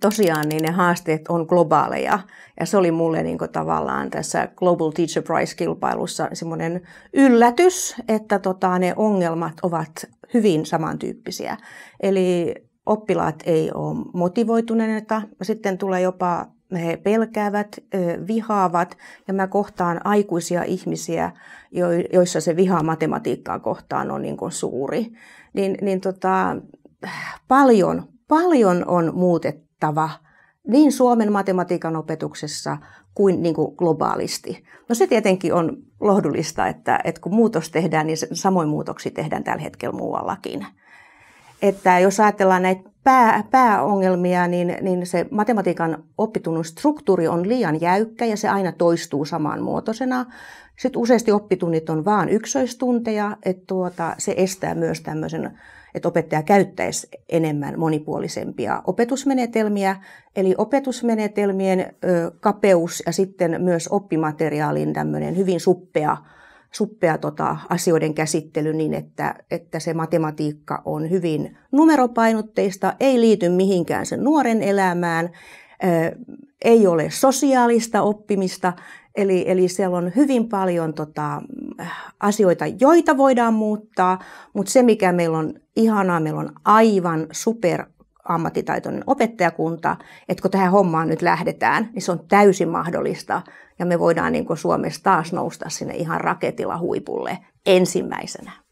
tosiaan niin ne haasteet on globaaleja ja se oli mulle niin kuin tavallaan tässä Global Teacher Prize-kilpailussa semmoinen yllätys, että tota, ne ongelmat ovat hyvin samantyyppisiä. Eli oppilaat ei ole motivoituneita, sitten tulee jopa he pelkäävät, vihaavat ja mä kohtaan aikuisia ihmisiä, joissa se viha matematiikkaa kohtaan on niin kuin suuri. Niin, niin tota, paljon, paljon on muutettu kattava niin Suomen matematiikan opetuksessa kuin, niin kuin globaalisti. No se tietenkin on lohdullista, että, että kun muutos tehdään, niin samoin muutoksi tehdään tällä hetkellä muuallakin. Että jos ajatellaan näitä pää, pääongelmia, niin, niin se matematiikan oppitunnin struktuuri on liian jäykkä ja se aina toistuu samaan Sitten useasti oppitunnit on vaan yksoistunteja, että tuota, se estää myös tämmöisen, että opettaja käyttäisi enemmän monipuolisempia opetusmenetelmiä. Eli opetusmenetelmien ö, kapeus ja sitten myös oppimateriaalin tämmöinen hyvin suppea suppea tota asioiden käsittely niin, että, että se matematiikka on hyvin numeropainotteista, ei liity mihinkään sen nuoren elämään, ei ole sosiaalista oppimista, eli, eli siellä on hyvin paljon tota, asioita, joita voidaan muuttaa, mutta se mikä meillä on ihanaa, meillä on aivan super ammattitaitoinen opettajakunta, että kun tähän hommaan nyt lähdetään, niin se on täysin mahdollista ja me voidaan niin Suomessa taas nousta sinne ihan raketilla huipulle ensimmäisenä.